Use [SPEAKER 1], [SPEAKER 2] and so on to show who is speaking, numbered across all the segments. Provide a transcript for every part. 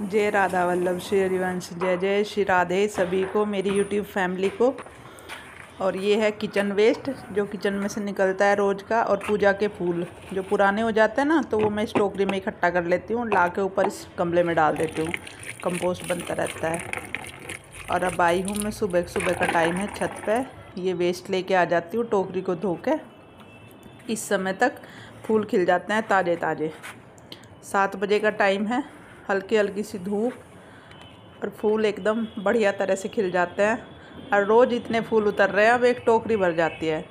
[SPEAKER 1] जय राधा वल्लभ श्री हरिवंश जय जय श्री राधे सभी को मेरी यूट्यूब फैमिली को और ये है किचन वेस्ट जो किचन में से निकलता है रोज़ का और पूजा के फूल जो पुराने हो जाते हैं ना तो वो मैं इस टोकरी में इकट्ठा कर लेती हूँ ला के ऊपर इस गमले में डाल देती हूँ कंपोस्ट बनता रहता है और अब आई हूँ मैं सुबह सुबह का टाइम है छत पर ये वेस्ट लेके आ जाती हूँ टोकरी को धो के इस समय तक फूल खिल जाते हैं ताज़े ताज़े सात बजे का टाइम है हल्की हल्की सी धूप और फूल एकदम बढ़िया तरह से खिल जाते हैं और रोज़ इतने फूल उतर रहे हैं अब एक टोकरी भर जाती है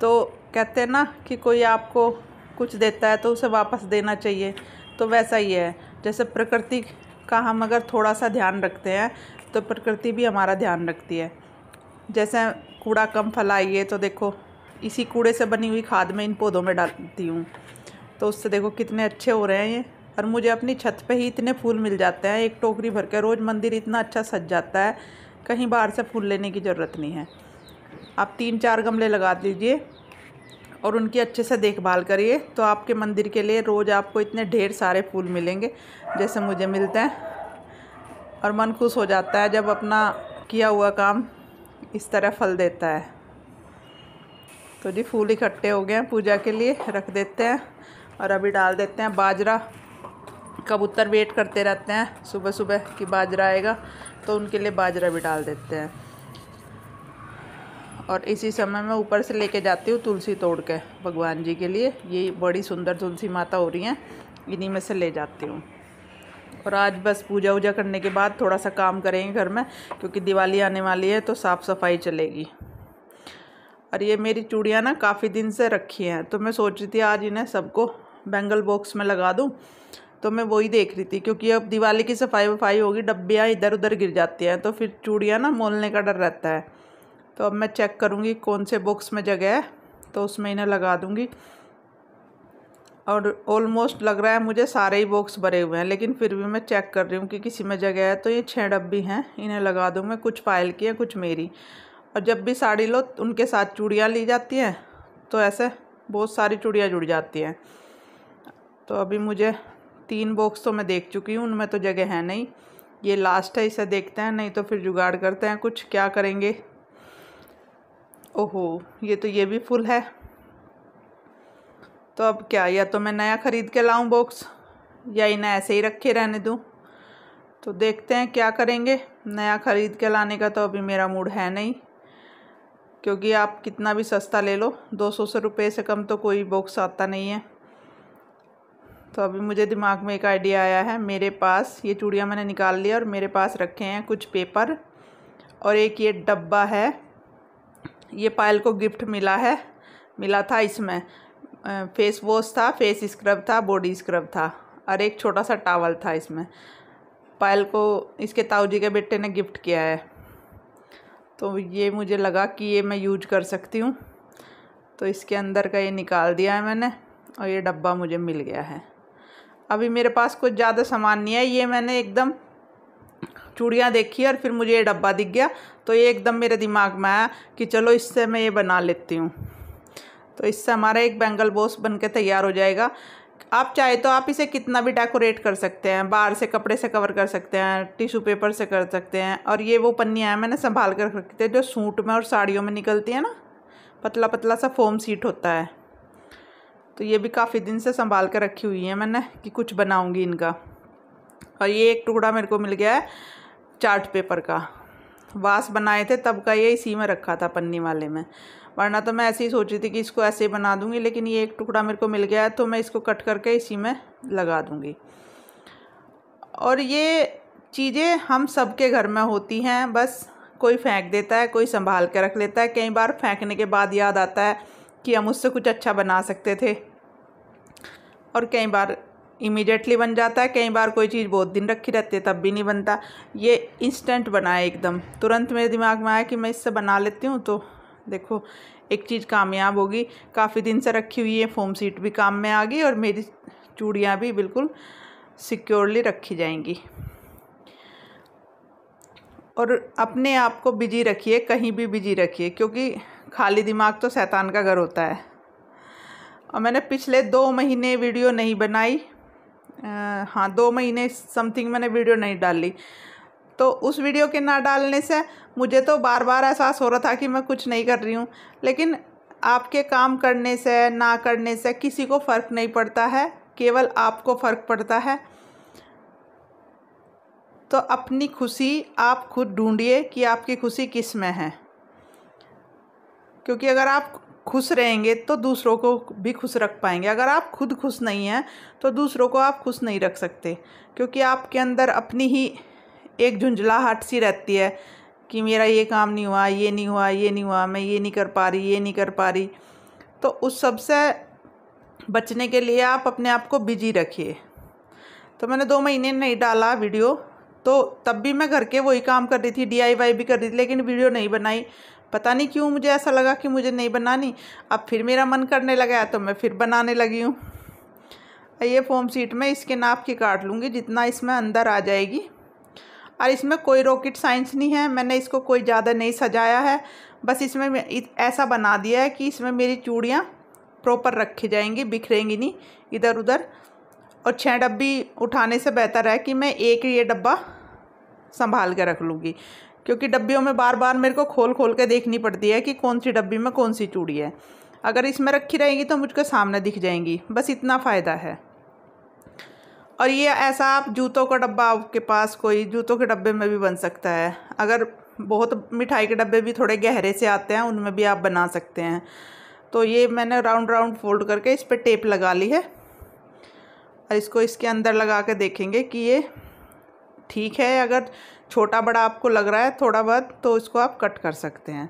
[SPEAKER 1] तो कहते हैं ना कि कोई आपको कुछ देता है तो उसे वापस देना चाहिए तो वैसा ही है जैसे प्रकृति का हम अगर थोड़ा सा ध्यान रखते हैं तो प्रकृति भी हमारा ध्यान रखती है जैसे कूड़ा कम फैलाइए तो देखो इसी कूड़े से बनी हुई खाद में इन पौधों में डालती हूँ तो उससे देखो कितने अच्छे हो रहे हैं ये और मुझे अपनी छत पे ही इतने फूल मिल जाते हैं एक टोकरी भर के रोज़ मंदिर इतना अच्छा सज जाता है कहीं बाहर से फूल लेने की ज़रूरत नहीं है आप तीन चार गमले लगा दीजिए और उनकी अच्छे से देखभाल करिए तो आपके मंदिर के लिए रोज़ आपको इतने ढेर सारे फूल मिलेंगे जैसे मुझे मिलते हैं और मन खुश हो जाता है जब अपना किया हुआ काम इस तरह फल देता है तो जी फूल इकट्ठे हो गए हैं पूजा के लिए रख देते हैं और अभी डाल देते हैं बाजरा कबूतर वेट करते रहते हैं सुबह सुबह कि बाजरा आएगा तो उनके लिए बाजरा भी डाल देते हैं और इसी समय मैं ऊपर से लेके जाती हूँ तुलसी तोड़ के भगवान जी के लिए ये बड़ी सुंदर तुलसी माता हो रही हैं इन्हीं में से ले जाती हूँ और आज बस पूजा वूजा करने के बाद थोड़ा सा काम करेंगे घर में क्योंकि दिवाली आने वाली है तो साफ़ सफाई चलेगी और ये मेरी चूड़ियाँ ना काफ़ी दिन से रखी हैं तो मैं सोच रही थी आज इन्हें सबको बैंगल बॉक्स में लगा दूँ तो मैं वही देख रही थी क्योंकि अब दिवाली की सफाई वफाई होगी डब्बियाँ इधर उधर गिर जाती हैं तो फिर चूड़ियाँ ना मोलने का डर रहता है तो अब मैं चेक करूँगी कौन से बॉक्स में जगह है तो उसमें इन्हें लगा दूँगी और ऑलमोस्ट लग रहा है मुझे सारे ही बॉक्स भरे हुए हैं लेकिन फिर भी मैं चेक कर रही हूँ कि किसी में जगह है तो ये छः डब्बी हैं इन्हें लगा मैं कुछ पायल की है कुछ मेरी और जब भी साड़ी लो उनके साथ चूड़ियाँ ली जाती हैं तो ऐसे बहुत सारी चूड़ियाँ जुड़ जाती हैं तो अभी मुझे तीन बॉक्स तो मैं देख चुकी हूँ उनमें तो जगह है नहीं ये लास्ट है इसे देखते हैं नहीं तो फिर जुगाड़ करते हैं कुछ क्या करेंगे ओहो ये तो ये भी फुल है तो अब क्या या तो मैं नया ख़रीद के लाऊं बॉक्स या इन्हें ऐसे ही रखे रहने दूं तो देखते हैं क्या करेंगे नया ख़रीद के लाने का तो अभी मेरा मूड है नहीं क्योंकि आप कितना भी सस्ता ले लो दो सौ से रुपये से कम तो कोई बॉक्स आता नहीं है तो अभी मुझे दिमाग में एक आइडिया आया है मेरे पास ये चूड़ियाँ मैंने निकाल लिया और मेरे पास रखे हैं कुछ पेपर और एक ये डब्बा है ये पायल को गिफ्ट मिला है मिला था इसमें फेस वॉश था फेस स्क्रब था बॉडी स्क्रब था और एक छोटा सा टावल था इसमें पायल को इसके ताऊजी के बेटे ने गिफ्ट किया है तो ये मुझे लगा कि ये मैं यूज कर सकती हूँ तो इसके अंदर का ये निकाल दिया है मैंने और ये डब्बा मुझे मिल गया है अभी मेरे पास कुछ ज़्यादा सामान नहीं है ये मैंने एकदम चूड़ियाँ देखी और फिर मुझे ये डब्बा दिख गया तो ये एकदम मेरे दिमाग में आया कि चलो इससे मैं ये बना लेती हूँ तो इससे हमारा एक बैंगल बोस बन के तैयार हो जाएगा आप चाहे तो आप इसे कितना भी डेकोरेट कर सकते हैं बाहर से कपड़े से कवर कर सकते हैं टिशू पेपर से कर सकते हैं और ये वो पन्नियाँ मैंने संभाल कर रखी थी जो सूट में और साड़ियों में निकलती है ना पतला पतला सा फोम सीट होता है तो ये भी काफ़ी दिन से संभाल कर रखी हुई है मैंने कि कुछ बनाऊँगी इनका और ये एक टुकड़ा मेरे को मिल गया है चार्ट पेपर का वास बनाए थे तब का ये इसी में रखा था पन्नी वाले में वरना तो मैं ऐसे ही सोची थी कि इसको ऐसे ही बना दूंगी लेकिन ये एक टुकड़ा मेरे को मिल गया है तो मैं इसको कट करके इसी में लगा दूंगी और ये चीज़ें हम सब घर में होती हैं बस कोई फेंक देता है कोई संभाल के रख लेता है कई बार फेंकने के बाद याद आता है कि हम उससे कुछ अच्छा बना सकते थे और कई बार इमीडिएटली बन जाता है कई बार कोई चीज़ बहुत दिन रखी रहती है तब भी नहीं बनता ये इंस्टेंट बना है एकदम तुरंत मेरे दिमाग में आया कि मैं इससे बना लेती हूँ तो देखो एक चीज़ कामयाब होगी काफ़ी दिन से रखी हुई है फोम सीट भी काम में आ गई और मेरी चूड़ियाँ भी बिल्कुल सिक्योरली रखी जाएंगी और अपने आप को बिजी रखिए कहीं भी बिजी रखिए क्योंकि खाली दिमाग तो शैतान का घर होता है और मैंने पिछले दो महीने वीडियो नहीं बनाई आ, हाँ दो महीने समथिंग मैंने वीडियो नहीं डाली तो उस वीडियो के ना डालने से मुझे तो बार बार एहसास हो रहा था कि मैं कुछ नहीं कर रही हूँ लेकिन आपके काम करने से ना करने से किसी को फ़र्क नहीं पड़ता है केवल आपको फ़र्क पड़ता है तो अपनी खुशी आप खुद ढूंढिए कि आपकी खुशी किस में है क्योंकि अगर आप खुश रहेंगे तो दूसरों को भी खुश रख पाएंगे अगर आप खुद खुश नहीं हैं तो दूसरों को आप खुश नहीं रख सकते क्योंकि आपके अंदर अपनी ही एक झुंझलाहट सी रहती है कि मेरा ये काम नहीं हुआ ये नहीं हुआ ये नहीं हुआ मैं ये नहीं कर पा रही ये नहीं कर पा रही तो उस सब से बचने के लिए आप अपने आप को बिजी रखिए तो मैंने दो महीने नहीं डाला वीडियो तो तब भी मैं घर के वही काम कर रही थी डी भी कर रही थी लेकिन वीडियो नहीं बनाई पता नहीं क्यों मुझे ऐसा लगा कि मुझे नहीं बनानी अब फिर मेरा मन करने लगा तो मैं फिर बनाने लगी हूँ ये फोम सीट मैं इसके नाप की काट लूँगी जितना इसमें अंदर आ जाएगी और इसमें कोई रॉकेट साइंस नहीं है मैंने इसको कोई ज़्यादा नहीं सजाया है बस इसमें ऐसा बना दिया है कि इसमें मेरी चूड़ियाँ प्रॉपर रखी जाएंगी बिखरेंगी नहीं इधर उधर और छः डब्बी उठाने से बेहतर है कि मैं एक ये डब्बा संभाल के रख लूँगी क्योंकि डब्बियों में बार बार मेरे को खोल खोल के देखनी पड़ती है कि कौन सी डब्बी में कौन सी चूड़ी है अगर इसमें रखी रहेगी तो मुझको सामने दिख जाएंगी बस इतना फ़ायदा है और ये ऐसा आप जूतों का डब्बा आपके पास कोई जूतों के डब्बे में भी बन सकता है अगर बहुत मिठाई के डब्बे भी थोड़े गहरे से आते हैं उनमें भी आप बना सकते हैं तो ये मैंने राउंड राउंड फोल्ड करके इस पर टेप लगा ली है और इसको इसके अंदर लगा के देखेंगे कि ये ठीक है अगर छोटा बड़ा आपको लग रहा है थोड़ा बहुत तो इसको आप कट कर सकते हैं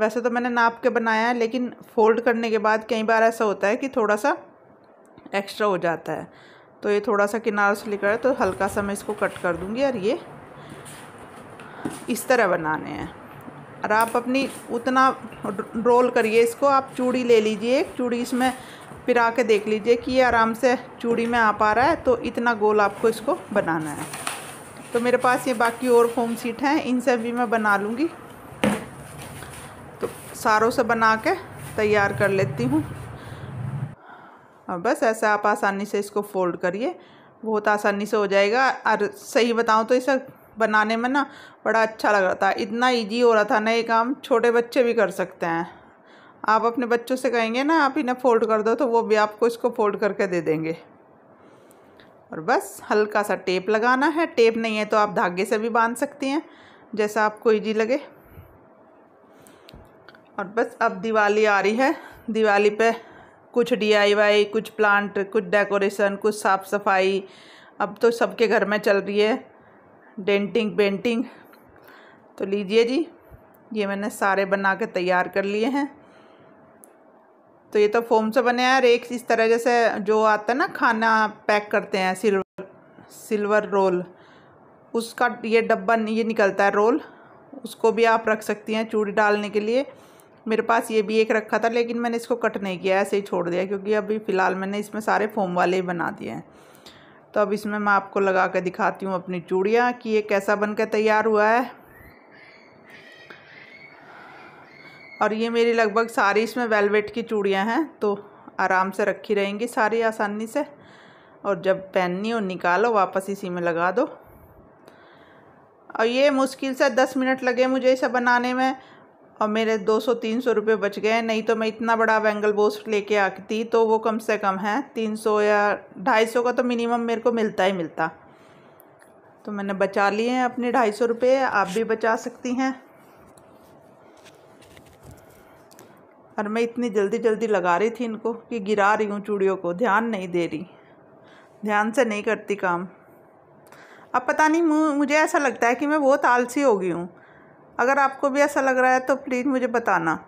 [SPEAKER 1] वैसे तो मैंने नाप के बनाया है लेकिन फोल्ड करने के बाद कई बार ऐसा होता है कि थोड़ा सा एक्स्ट्रा हो जाता है तो ये थोड़ा सा किनारों से लेकर तो हल्का सा मैं इसको कट कर दूँगी और ये इस तरह बनाने हैं और आप अपनी उतना रोल करिए इसको आप चूड़ी ले लीजिए एक चूड़ी इसमें पिरा के देख लीजिए कि ये आराम से चूड़ी में आ पा रहा है तो इतना गोल आपको इसको बनाना है तो मेरे पास ये बाकी और फोम सीट हैं इन सब भी मैं बना लूँगी तो सारों से बना के तैयार कर लेती हूँ और बस ऐसा आप आसानी से इसको फोल्ड करिए बहुत आसानी से हो जाएगा और सही बताऊँ तो इसे बनाने में ना बड़ा अच्छा लग रहा था इतना इजी हो रहा था ना ये काम छोटे बच्चे भी कर सकते हैं आप अपने बच्चों से कहेंगे ना आप इन्हें फोल्ड कर दो तो वो भी आपको इसको फोल्ड करके दे देंगे और बस हल्का सा टेप लगाना है टेप नहीं है तो आप धागे से भी बांध सकती हैं जैसा आपको ईजी लगे और बस अब दिवाली आ रही है दिवाली पे कुछ डीआईवाई कुछ प्लांट कुछ डेकोरेशन कुछ साफ़ सफाई अब तो सबके घर में चल रही है डेंटिंग पेंटिंग तो लीजिए जी ये मैंने सारे बना के तैयार कर लिए हैं तो ये तो फोम से बने हैं और एक इस तरह जैसे जो आता है ना खाना पैक करते हैं सिल्वर सिल्वर रोल उसका ये डब्बा ये निकलता है रोल उसको भी आप रख सकती हैं चूड़ी डालने के लिए मेरे पास ये भी एक रखा था लेकिन मैंने इसको कट नहीं किया ऐसे ही छोड़ दिया क्योंकि अभी फ़िलहाल मैंने इसमें सारे फोम वाले ही बना दिए हैं तो अब इसमें मैं आपको लगा कर दिखाती हूँ अपनी चूड़ियाँ कि ये कैसा बन के तैयार हुआ है और ये मेरी लगभग सारी इसमें वेलवेट की चूड़ियाँ हैं तो आराम से रखी रहेंगी सारी आसानी से और जब पहननी हो निकालो वापस इसी में लगा दो और ये मुश्किल से दस मिनट लगे मुझे इसे बनाने में और मेरे दो सौ तीन सौ रुपये बच गए नहीं तो मैं इतना बड़ा बैंगल बोस लेके आती तो वो कम से कम है तीन सौ या ढाई सौ का तो मिनिमम मेरे को मिलता ही मिलता तो मैंने बचा लिए हैं अपने ढाई सौ रुपये आप भी बचा सकती हैं और मैं इतनी जल्दी जल्दी लगा रही थी इनको कि गिरा रही हूँ चूड़ियों को ध्यान नहीं दे रही ध्यान से नहीं करती काम अब पता नहीं मुझे ऐसा लगता है कि मैं बहुत आलसी हो गई हूँ अगर आपको भी ऐसा लग रहा है तो प्लीज़ मुझे बताना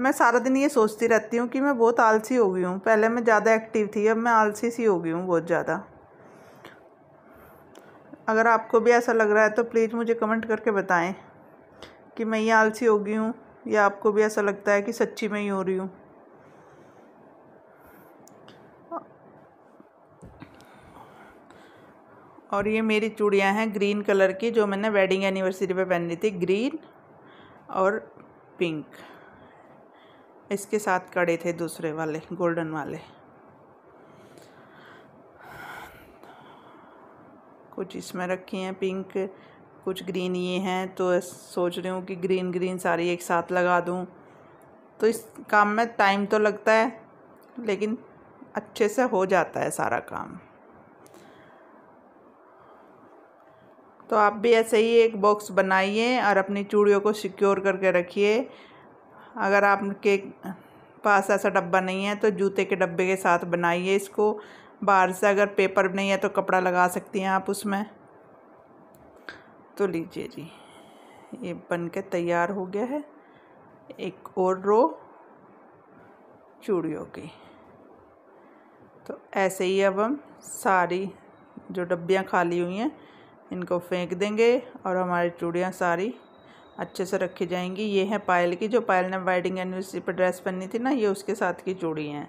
[SPEAKER 1] मैं सारा दिन ये सोचती रहती हूँ कि मैं बहुत आलसी हो गई हूँ पहले मैं ज़्यादा एक्टिव थी अब मैं आलसी सी हो गई हूँ बहुत ज़्यादा अगर आपको भी ऐसा लग रहा है तो प्लीज़ मुझे कमेंट करके बताएं कि मैं ये आलसी हो गई हूँ या आपको भी ऐसा लगता है कि सच्ची में ही हो रही हूँ और ये मेरी चूड़ियाँ हैं ग्रीन कलर की जो मैंने वेडिंग एनिवर्सरी पे पहनी थी ग्रीन और पिंक इसके साथ कड़े थे दूसरे वाले गोल्डन वाले कुछ इसमें रखी हैं पिंक कुछ ग्रीन ये हैं तो सोच रही हूँ कि ग्रीन ग्रीन सारी एक साथ लगा दूँ तो इस काम में टाइम तो लगता है लेकिन अच्छे से हो जाता है सारा काम तो आप भी ऐसे ही एक बॉक्स बनाइए और अपनी चूड़ियों को सिक्योर करके रखिए अगर आपके पास ऐसा डब्बा नहीं है तो जूते के डब्बे के साथ बनाइए इसको बाहर से अगर पेपर नहीं है तो कपड़ा लगा सकती हैं आप उसमें तो लीजिए जी ये बनकर तैयार हो गया है एक और रो चूड़ियों की तो ऐसे ही अब हम सारी जो डब्बियाँ खाली हुई हैं इनको फेंक देंगे और हमारी चूड़ियाँ सारी अच्छे से रखी जाएंगी ये हैं पायल की जो पायल ने वेडिंग एनिवर्सरी पर ड्रेस पहनी थी ना ये उसके साथ की चूड़ी हैं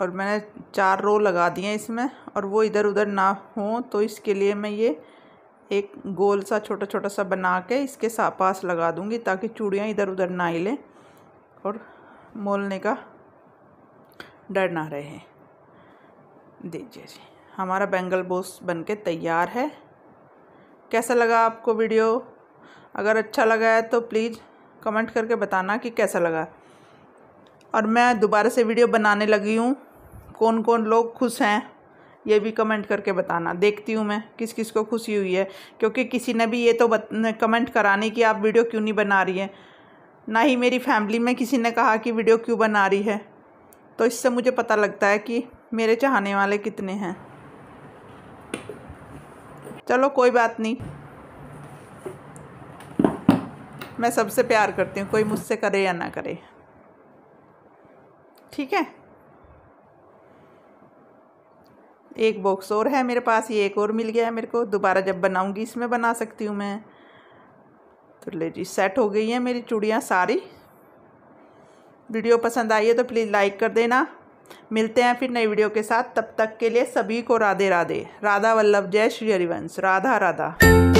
[SPEAKER 1] और मैंने चार रो लगा दिए हैं इसमें और वो इधर उधर ना हो तो इसके लिए मैं ये एक गोल सा छोटा छोटा सा बना के इसके पास लगा दूँगी ताकि चूड़ियाँ इधर उधर ना हिलें और मोलने का डर ना रहे दीजिए जी हमारा बेंगल बोस बनके तैयार है कैसा लगा आपको वीडियो अगर अच्छा लगा है तो प्लीज़ कमेंट करके बताना कि कैसा लगा और मैं दोबारा से वीडियो बनाने लगी हूँ कौन कौन लोग खुश हैं ये भी कमेंट करके बताना देखती हूँ मैं किस किस को खुशी हुई है क्योंकि किसी ने भी ये तो बत, कमेंट कराने कि आप वीडियो क्यों नहीं बना रही हैं ना ही मेरी फैमिली में किसी ने कहा कि वीडियो क्यों बना रही है तो इससे मुझे पता लगता है कि मेरे चाहने वाले कितने हैं चलो कोई बात नहीं मैं सबसे प्यार करती हूँ कोई मुझसे करे या ना करे ठीक है एक बॉक्स और है मेरे पास ये एक और मिल गया है मेरे को दोबारा जब बनाऊंगी इसमें बना सकती हूँ मैं तो ले जी सेट हो गई है मेरी चूड़ियाँ सारी वीडियो पसंद आई है तो प्लीज़ लाइक कर देना मिलते हैं फिर नई वीडियो के साथ तब तक के लिए सभी को राधे राधे राधा वल्लभ जय श्री हरिवंश राधा राधा